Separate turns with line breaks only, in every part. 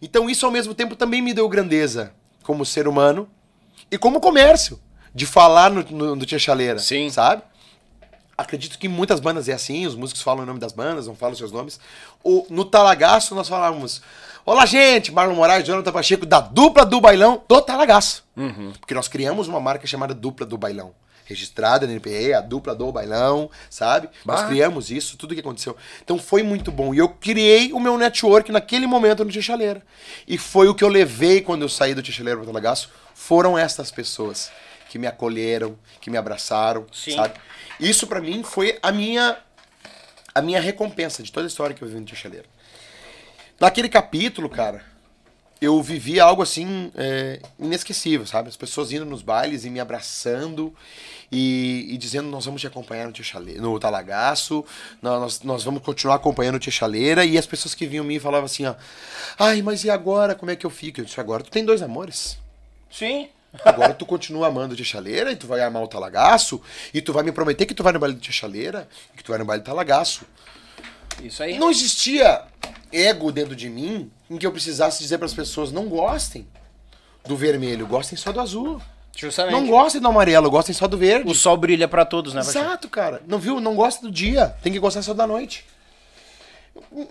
Então isso ao mesmo tempo também me deu grandeza como ser humano e como comércio de falar no, no, no Tia Chaleira, Sim. sabe? Acredito que muitas bandas é assim, os músicos falam o nome das bandas, não falam seus nomes. O, no Talagaço nós falávamos, olá gente, Marlon Moraes, Jonathan Pacheco, da dupla do Bailão, do Talagaço. Uhum. Porque nós criamos uma marca chamada Dupla do Bailão registrada na NPE, a dupla do bailão, sabe? Bah. Nós criamos isso, tudo que aconteceu. Então foi muito bom. E eu criei o meu network naquele momento no Tia E foi o que eu levei quando eu saí do Tia Chaleira para Talagaço, foram essas pessoas que me acolheram, que me abraçaram, Sim. sabe? Isso para mim foi a minha a minha recompensa de toda a história que eu vivi no Tia Naquele capítulo, cara, eu vivi algo assim é, inesquecível, sabe? As pessoas indo nos bailes e me abraçando e, e dizendo: Nós vamos te acompanhar no, Chaleira, no Talagaço, nós, nós vamos continuar acompanhando o Tia Chaleira. E as pessoas que vinham me falavam assim: ó, Ai, mas e agora? Como é que eu fico? Eu disse: Agora tu tem dois amores. Sim. Agora tu continua amando Tia chaleira e tu vai amar o talagaço e tu vai me prometer que tu vai no baile de chaleira e que tu vai no baile do talagaço. Isso aí. Não existia ego dentro de mim em que eu precisasse dizer para as pessoas não gostem do vermelho, gostem só do azul. Justamente. Não gostem do amarelo, gostem só do verde. O sol brilha para todos, né? Exato, cara. Não viu? Não gosta do dia, tem que gostar só da noite.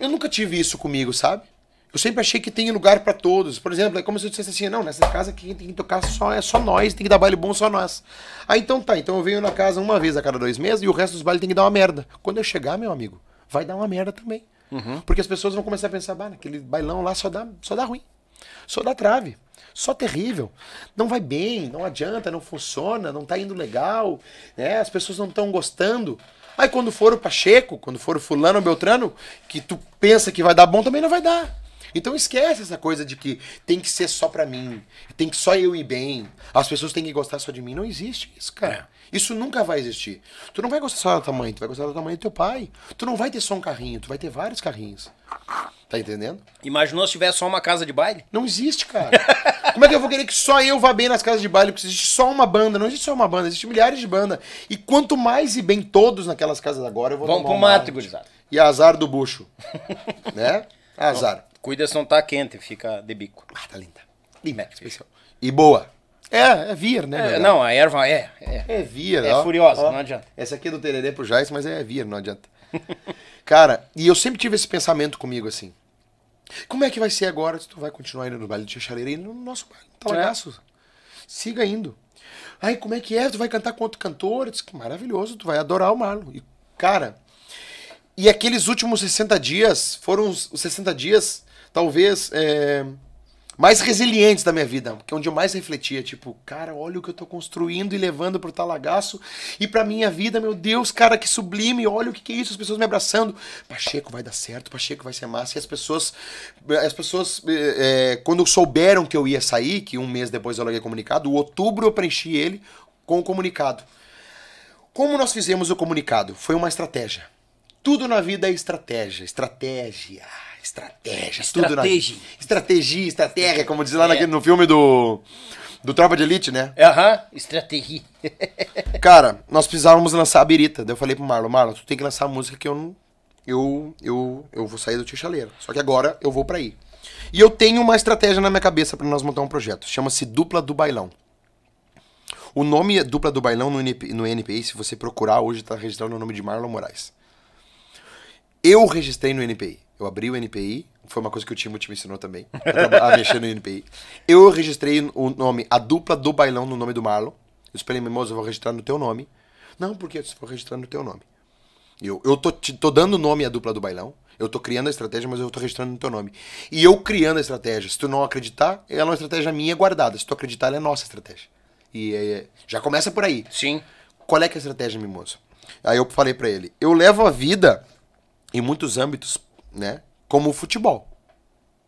Eu nunca tive isso comigo, sabe? Eu sempre achei que tem lugar para todos. Por exemplo, é como se eu dissesse assim: não, nessa casa quem tem que tocar só é só nós, tem que dar baile bom só nós. Aí então tá, então eu venho na casa uma vez a cada dois meses e o resto dos bailes tem que dar uma merda. Quando eu chegar, meu amigo, vai dar uma merda também. Uhum. Porque as pessoas vão começar a pensar, bah, aquele bailão lá só dá, só dá ruim. Só dá trave. Só terrível. Não vai bem, não adianta, não funciona, não tá indo legal, né? As pessoas não estão gostando. Aí quando for o Pacheco, quando for o fulano ou Beltrano, que tu pensa que vai dar bom, também não vai dar. Então esquece essa coisa de que tem que ser só pra mim, tem que só eu ir bem, as pessoas têm que gostar só de mim. Não existe isso, cara. É. Isso nunca vai existir. Tu não vai gostar só da tua mãe, tu vai gostar da tua mãe e do teu pai. Tu não vai ter só um carrinho, tu vai ter vários carrinhos. Tá entendendo? Imaginou se tivesse só uma casa de baile? Não existe, cara. Como é que eu vou querer que só eu vá bem nas casas de baile? Porque existe só uma banda, não existe só uma banda, existe milhares de bandas. E quanto mais e bem todos naquelas casas agora, eu vou Vamos pro mato, gurizada. E azar do bucho. né? Azar. Cuida se não tá quente, fica de bico. Ah, tá linda. Linda. É. Especial. E boa. É, é vir, né? É, não, a erva é. É, é vir, É ó, furiosa, ó. não adianta. Essa aqui é do tererê pro Jais, mas é vir, não adianta. Cara, e eu sempre tive esse pensamento comigo assim. Como é que vai ser agora se tu vai continuar indo no baile de Xaxareira e no nosso baile? Tá é. Siga indo. Aí, como é que é? Tu vai cantar com outro cantor? que maravilhoso, tu vai adorar o Marlon. E, cara, e aqueles últimos 60 dias foram os 60 dias talvez é, mais resilientes da minha vida, porque é onde eu mais refletia, tipo, cara, olha o que eu tô construindo e levando pro talagaço e pra minha vida, meu Deus, cara, que sublime, olha o que, que é isso, as pessoas me abraçando. Pacheco vai dar certo, Pacheco vai ser massa. E as pessoas, as pessoas, é, é quando souberam que eu ia sair, que um mês depois eu larguei comunicado, o outubro eu preenchi ele com o comunicado. Como nós fizemos o comunicado? Foi uma estratégia. Tudo na vida é estratégia, estratégia estratégia, estratégia. tudo. Estratégia. Na... Estratégia, estratégia, como diz lá é. no filme do. Do Tropa de Elite, né? Aham, uhum, estratégia. Cara, nós precisávamos lançar a birita. Daí eu falei pro Marlon, Marlon, tu tem que lançar a música que eu não. Eu, eu, eu vou sair do Tia Só que agora eu vou pra aí. E eu tenho uma estratégia na minha cabeça para nós montar um projeto. Chama-se Dupla do Bailão. O nome é Dupla do Bailão no, NP, no NPI, se você procurar hoje, tá registrado no nome de Marlon Moraes. Eu registrei no NPI. Eu abri o NPI, foi uma coisa que o time me ensinou também, a mexer no NPI. Eu registrei o nome, a dupla do bailão no nome do Marlon. Eu esperei, Mimoso eu vou registrar no teu nome. Não, porque eu for registrar no teu nome. Eu, eu tô, te, tô dando nome à dupla do bailão, eu tô criando a estratégia, mas eu tô registrando no teu nome. E eu criando a estratégia, se tu não acreditar, ela é uma estratégia minha guardada. Se tu acreditar, ela é nossa estratégia. E é, é já começa por aí. Sim. Qual é que é a estratégia, Mimoso? Aí eu falei para ele, eu levo a vida em muitos âmbitos né? Como o futebol.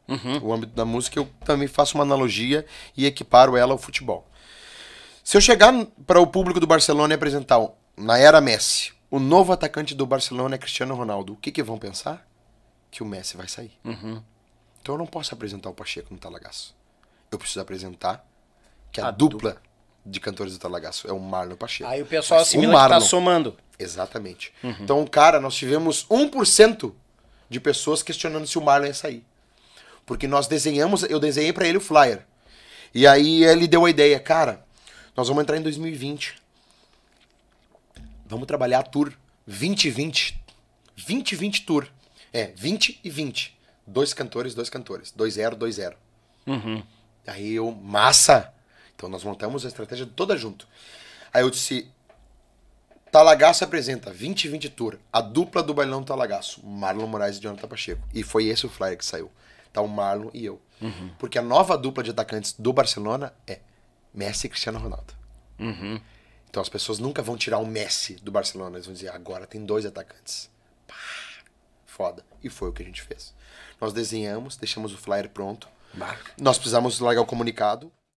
Uhum. O âmbito da música eu também faço uma analogia e equiparo ela ao futebol. Se eu chegar para o público do Barcelona e apresentar, na era Messi, o novo atacante do Barcelona é Cristiano Ronaldo, o que, que vão pensar? Que o Messi vai sair. Uhum. Então eu não posso apresentar o Pacheco no Talagaço. Eu preciso apresentar que a, a dupla, de cantores do Talagaço é o Marlon Pacheco. Aí o pessoal Mas assimila o que tá somando. Exatamente. Uhum. Então, cara, nós tivemos 1% de pessoas questionando se o Marlon ia sair. Porque nós desenhamos, eu desenhei para ele o flyer. E aí ele deu a ideia, cara, nós vamos entrar em 2020. Vamos trabalhar a tour 2020. 2020 tour. É, 20 e 20. Dois cantores, dois cantores. 2-0, 2-0. Uhum. Aí eu, massa! Então nós montamos a estratégia toda junto. Aí eu disse, Talagaço apresenta 2020 Tour, a dupla do Bailão Talagaço, Marlon Moraes e Jonathan Pacheco. E foi esse o flyer que saiu. Tá o Marlon e eu. Uhum. Porque a nova dupla de atacantes do Barcelona é Messi e Cristiano Ronaldo. Uhum. Então as pessoas nunca vão tirar o Messi do Barcelona. Eles vão dizer, agora tem dois atacantes. Pá, foda. E foi o que a gente fez. Nós desenhamos, deixamos o flyer pronto. Bah. Nós precisamos largar o comunicado.